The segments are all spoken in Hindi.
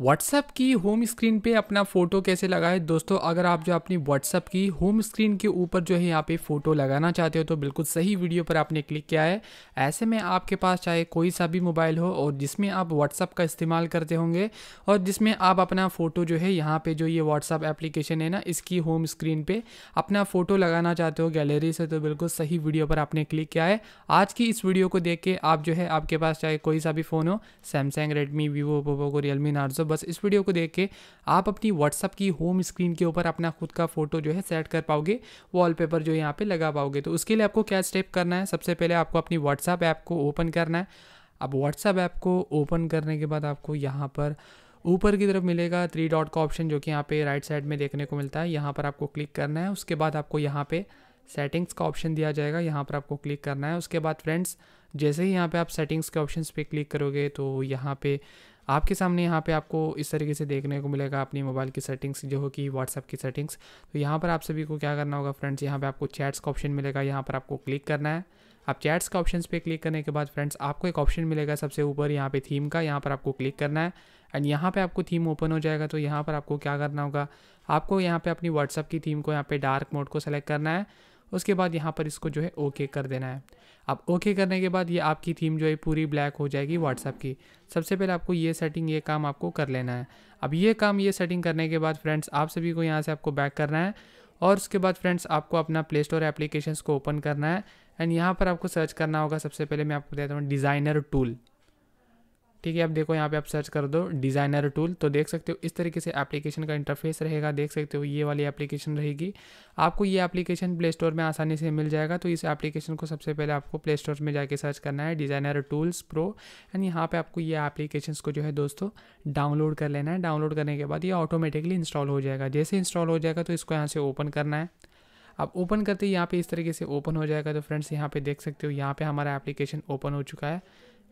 व्हाट्सएप की होम स्क्रीन पे अपना फ़ोटो कैसे लगाए दोस्तों अगर आप जो अपनी व्हाट्सएप की होम स्क्रीन के ऊपर जो है यहाँ पे फ़ोटो लगाना चाहते हो तो बिल्कुल सही वीडियो पर आपने क्लिक किया है ऐसे में आपके पास चाहे कोई सा भी मोबाइल हो और जिसमें आप व्हाट्सएप का इस्तेमाल करते होंगे और जिसमें आप अपना फ़ोटो जो है यहाँ पर जो ये व्हाट्सअप एप्लीकेशन है ना इसकी होम स्क्रीन पर अपना फ़ोटो लगाना चाहते हो गैलरी से तो बिल्कुल सही वीडियो पर आपने क्लिक किया है आज की इस वीडियो को देख के आप जो है आपके पास चाहे कोई सा भी फ़ोन हो सैमसंग रेडमी वीवो ओपो को रियलमी नार्जो बस इस वीडियो को देख के आप अपनी व्हाट्सअप की होम स्क्रीन के ऊपर अपना खुद का फोटो जो है सेट कर पाओगे वॉलपेपर जो यहाँ पे लगा पाओगे तो उसके लिए आपको क्या स्टेप करना है सबसे पहले आपको अपनी व्हाट्सअप ऐप को ओपन करना है अब व्हाट्सअप ऐप को ओपन करने के बाद आपको यहाँ पर ऊपर की तरफ मिलेगा थ्री डॉट का ऑप्शन जो कि यहाँ पे राइट साइड में देखने को मिलता है यहाँ पर आपको क्लिक करना है उसके बाद आपको यहाँ पे सेटिंग्स का ऑप्शन दिया जाएगा यहाँ पर आपको क्लिक करना है उसके बाद फ्रेंड्स जैसे ही यहाँ पे आप सेटिंग्स के ऑप्शन पे क्लिक करोगे तो यहाँ पे आपके सामने यहाँ पे आपको इस तरीके से देखने को मिलेगा अपनी मोबाइल की सेटिंग्स जो हो कि व्हाट्सअप की सेटिंग्स तो यहाँ पर आप सभी को क्या करना होगा फ्रेंड्स यहाँ पर आपको चैट्स का ऑप्शन मिलेगा यहाँ पर आपको क्लिक करना है आप चैट्स का ऑप्शन पे क्लिक करने के बाद फ्रेंड्स आपको एक ऑप्शन मिलेगा सबसे ऊपर यहाँ पे थीम का यहाँ पर आपको क्लिक करना है एंड यहाँ पे आपको थीम ओपन हो जाएगा तो यहाँ पर आपको क्या करना होगा आपको यहाँ पे अपनी व्हाट्सअप की थीम को यहाँ पे डार्क मोड को सेलेक्ट करना है उसके बाद यहाँ पर इसको जो है ओके कर देना है अब ओके करने के बाद ये आपकी थीम जो है पूरी ब्लैक हो जाएगी व्हाट्सअप की सबसे पहले आपको ये सेटिंग ये काम आपको कर लेना है अब ये काम ये सेटिंग करने के बाद फ्रेंड्स आप सभी को यहाँ से आपको बैक करना है और उसके बाद फ्रेंड्स आपको अपना प्ले स्टोर एप्लीकेशन को ओपन करना है एंड यहाँ पर आपको सर्च करना होगा सबसे पहले मैं आपको बताता हूँ डिज़ाइनर टूल ठीक है आप देखो यहाँ पे आप सर्च कर दो डिज़ाइनर टूल तो देख सकते हो इस तरीके से एप्लीकेशन का इंटरफेस रहेगा देख सकते हो ये वाली एप्लीकेशन रहेगी आपको ये एप्लीकेशन प्ले स्टोर में आसानी से मिल जाएगा तो इस एप्लीकेशन को सबसे पहले आपको प्ले स्टोर में जाके सर्च करना है डिज़ाइनर टूल्स प्रो एंड यहाँ पर आपको ये एप्लीकेशन को जो है दोस्तों डाउनलोड कर लेना है डाउनलोड करने के बाद ये ऑटोमेटिकली इंस्टॉल हो जाएगा जैसे इंस्टॉल हो जाएगा तो इसको यहाँ से ओपन करना है आप ओपन करते ही यहाँ पे इस तरीके से ओपन हो जाएगा तो फ्रेंड्स यहाँ पे देख सकते हो यहाँ पे हमारा एप्लीकेशन ओपन हो चुका है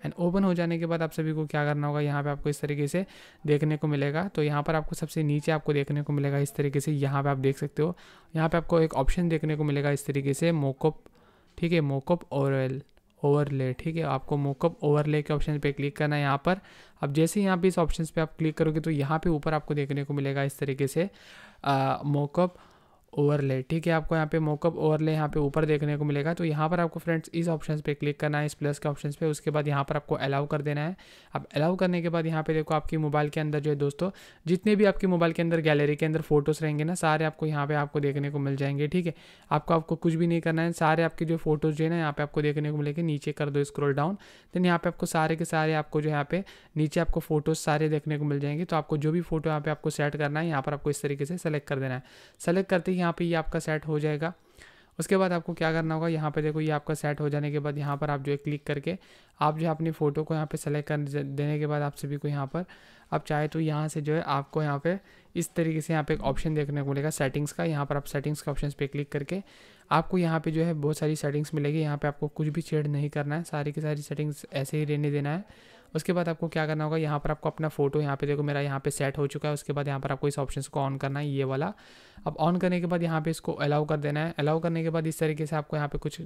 एंड ओपन हो जाने के बाद आप सभी को क्या करना होगा यहाँ पे आपको इस तरीके से देखने को मिलेगा तो यहाँ पर आपको सबसे नीचे आपको देखने को मिलेगा इस तरीके से यहाँ पे आप देख सकते हो यहाँ पे आपको एक ऑप्शन देखने को मिलेगा इस तरीके से मोकअप ठीक है मोकअप ओवरऑल ओवरले ठीक है आपको मोकअप ओवरले के ऑप्शन पे क्लिक करना है यहाँ पर अब जैसे यहाँ पे इस ऑप्शन पे आप क्लिक करोगे तो यहाँ पे ऊपर आपको देखने को मिलेगा इस तरीके से मोकअप ओवरले ठीक है आपको यहाँ पे मोकअप ओवरले यहाँ पे ऊपर देखने को मिलेगा तो यहाँ पर आपको फ्रेंड्स इस ऑप्शन पे क्लिक करना है इस प्लस के ऑप्शन पे उसके बाद यहाँ पर आपको अलाउ कर देना है आप अलाउ करने के बाद यहाँ पे देखो आपकी मोबाइल के अंदर जो है दोस्तों जितने भी आपके मोबाइल के अंदर गैलरी के अंदर फोटोज़ रहेंगे ना सारे आपको यहाँ पे आपको देखने को मिल जाएंगे ठीक है आपको आपको कुछ भी नहीं करना है सारे आपके जो फोटोज़ जो है ना यहाँ पे आपको देखने को मिलेंगे नीचे कर दो स्क्रोल डाउन देन यहाँ पे आपको सारे के सारे आपको जो यहाँ पे नीचे आपको फोटोज़ सारे देखने को मिल जाएंगे तो आपको जो भी फोटो यहाँ पे आपको सेट करना है यहाँ पर आपको इस तरीके से सेलेक्ट कर देना है सेलेक्ट करते ही यहाँ पे ये आपका सेट हो जाएगा उसके बाद आपको क्या करना होगा यहाँ पे देखो ये आपका सेट हो जाने के बाद यहाँ पर आप जो है क्लिक करके आप जो है अपनी फ़ोटो को यहाँ पे सेलेक्ट कर देने के बाद आप सभी को यहाँ पर आप चाहे तो यहाँ से जो है आपको यहाँ पे इस तरीके से यहाँ पे एक ऑप्शन देखने को मिलेगा सेटिंग्स का यहाँ पर आप सेटिंग्स के ऑप्शन पे क्लिक करके आपको यहाँ पर जो है बहुत सारी सेटिंग्स मिलेगी यहाँ पर आपको कुछ भी चेड नहीं करना है सारी की सारी सेटिंग्स ऐसे ही रहने देना है उसके बाद आपको क्या करना होगा यहाँ पर आपको अपना फोटो यहाँ पे देखो मेरा यहाँ पे सेट हो चुका है उसके बाद यहाँ पर आपको इस ऑप्शन को ऑन करना है ये वाला अब ऑन करने के बाद यहाँ पे इसको अलाउ कर देना है अलाउ करने के बाद इस तरीके से आपको यहाँ पे कुछ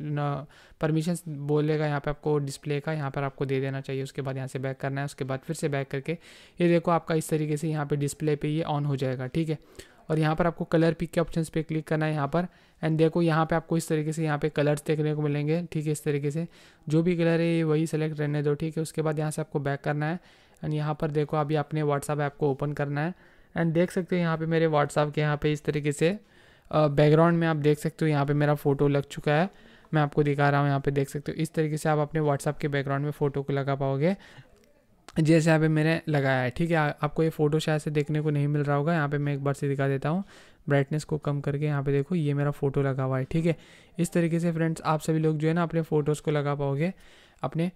परमिशन बोलेगा यहाँ पे आपको डिस्प्ले का यहाँ पर आपको दे देना चाहिए उसके बाद यहाँ से बैक करना है उसके बाद फिर से बैक करके ये देखो आपका इस तरीके से यहाँ पे डिस्प्ले पे ये ऑन हो जाएगा ठीक है और यहाँ पर आपको कलर पिक के ऑप्शन पे क्लिक करना है यहाँ पर एंड देखो यहाँ पे आपको इस तरीके से यहाँ पे कलर्स देखने को मिलेंगे ठीक है इस तरीके से जो भी कलर है वही सेलेक्ट रहने दो ठीक है उसके बाद यहाँ से आपको बैक करना है एंड यहाँ पर देखो अभी अपने व्हाट्सअप ऐप को ओपन करना है एंड देख सकते हो यहाँ पर मेरे व्हाट्सअप के यहाँ पर इस तरीके से बैकग्राउंड में आप देख सकते हो यहाँ पर मेरा फ़ोटो लग चुका है मैं आपको दिखा रहा हूँ यहाँ पे देख सकते हो इस तरीके से आप अपने व्हाट्सअप के बैकग्राउंड में फ़ोटो को लगा पाओगे जैसे यहाँ पे मैंने लगाया है ठीक है आपको ये फ़ोटो शायद से देखने को नहीं मिल रहा होगा यहाँ पे मैं एक बार से दिखा देता हूँ ब्राइटनेस को कम करके यहाँ पे देखो ये मेरा फ़ोटो लगा हुआ है ठीक है इस तरीके से फ्रेंड्स आप सभी लोग जो है ना अपने फ़ोटोज़ को लगा पाओगे अपने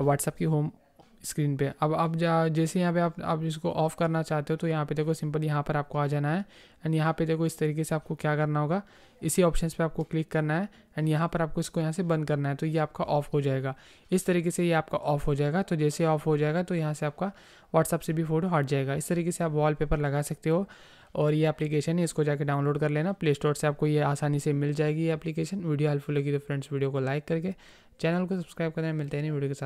व्हाट्सअप की होम स्क्रीन पे अब अब जैसे यहाँ पे आप आप इसको ऑफ़ करना चाहते हो तो यहाँ पे देखो सिंपल यहाँ पर आपको आ जाना है एंड यहाँ पे देखो इस तरीके से आपको क्या करना होगा इसी ऑप्शंस पे आपको क्लिक करना है एंड यहाँ पर आपको इसको यहाँ से बंद करना है तो ये आपका ऑफ़ हो जाएगा इस तरीके से ये आपका ऑफ़ हो जाएगा तो जैसे ऑफ़ हो जाएगा तो यहाँ से आपका व्हाट्सअप से भी फ़ोटो हट जाएगा इस तरीके से आप वॉल लगा सकते हो और ये एप्लीकेशन है इसको जाके डाउनलोड कर लेना प्ले स्टोर से आपको ये आसानी से मिल जाएगी ये एप्लीकेशन वीडियो हेल्पफुल लगी तो फ्रेंड्स वीडियो को लाइक करके चैनल को सब्सक्राइब करें मिलते हैं वीडियो के साथ